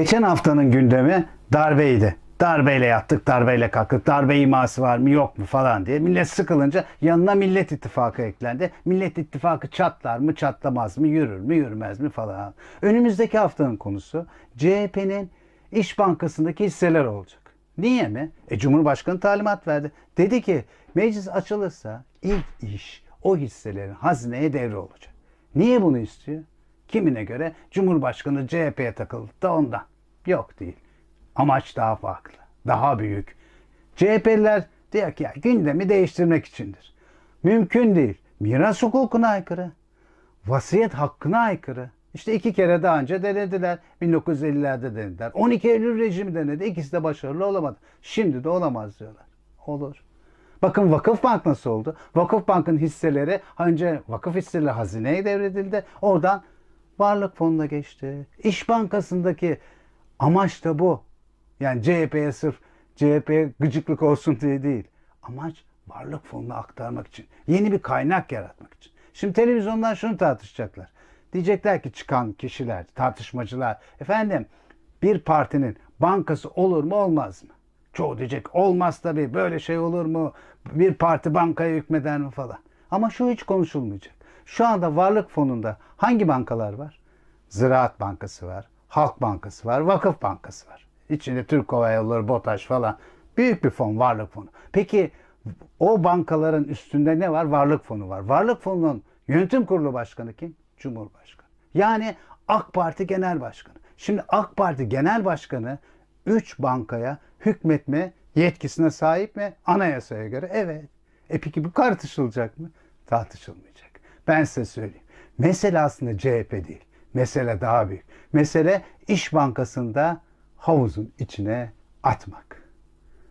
Geçen haftanın gündemi darbeydi. Darbeyle yattık, darbeyle kalktık, darbe iması var mı yok mu falan diye. Millet sıkılınca yanına Millet İttifakı eklendi. Millet İttifakı çatlar mı çatlamaz mı, yürür mü yürümez mi falan. Önümüzdeki haftanın konusu CHP'nin İş Bankası'ndaki hisseler olacak. Niye mi? E Cumhurbaşkanı talimat verdi. Dedi ki meclis açılırsa ilk iş o hisselerin hazineye devre olacak. Niye bunu istiyor? Kimine göre Cumhurbaşkanı CHP'ye takıldı da ondan. Yok değil. Amaç daha farklı. Daha büyük. CHP'liler diyor ki ya gündemi değiştirmek içindir. Mümkün değil. Miras hukukuna aykırı. Vasiyet hakkına aykırı. İşte iki kere daha önce denediler. 1950'lerde denediler. 12 Eylül rejimi denedi. İkisi de başarılı olamadı. Şimdi de olamaz diyorlar. Olur. Bakın Vakıf Bank nasıl oldu? Vakıf Bank'ın hisseleri önce vakıf hisseleri hazineye devredildi. Oradan Varlık fonuna geçti. İş Bankası'ndaki amaç da bu. Yani CHP'ye sırf CHP'ye gıcıklık olsun diye değil. Amaç varlık fonuna aktarmak için. Yeni bir kaynak yaratmak için. Şimdi televizyondan şunu tartışacaklar. Diyecekler ki çıkan kişiler, tartışmacılar. Efendim bir partinin bankası olur mu olmaz mı? Çoğu diyecek olmaz tabii böyle şey olur mu? Bir parti bankaya hükmeder mi falan. Ama şu hiç konuşulmayacak. Şu anda varlık fonunda hangi bankalar var? Ziraat Bankası var, Halk Bankası var, Vakıf Bankası var. İçinde Türk Hava Yolları, BOTAŞ falan. Büyük bir fon, varlık fonu. Peki o bankaların üstünde ne var? Varlık fonu var. Varlık fonunun yönetim kurulu başkanı kim? Cumhurbaşkanı. Yani AK Parti Genel Başkanı. Şimdi AK Parti Genel Başkanı 3 bankaya hükmetme yetkisine sahip mi? Anayasaya göre evet. E peki bu tartışılacak mı? Tartışılmayacak. Ben size söyleyeyim. Mesele aslında CHP değil. Mesele daha büyük. Mesele İş Bankası'nda havuzun içine atmak.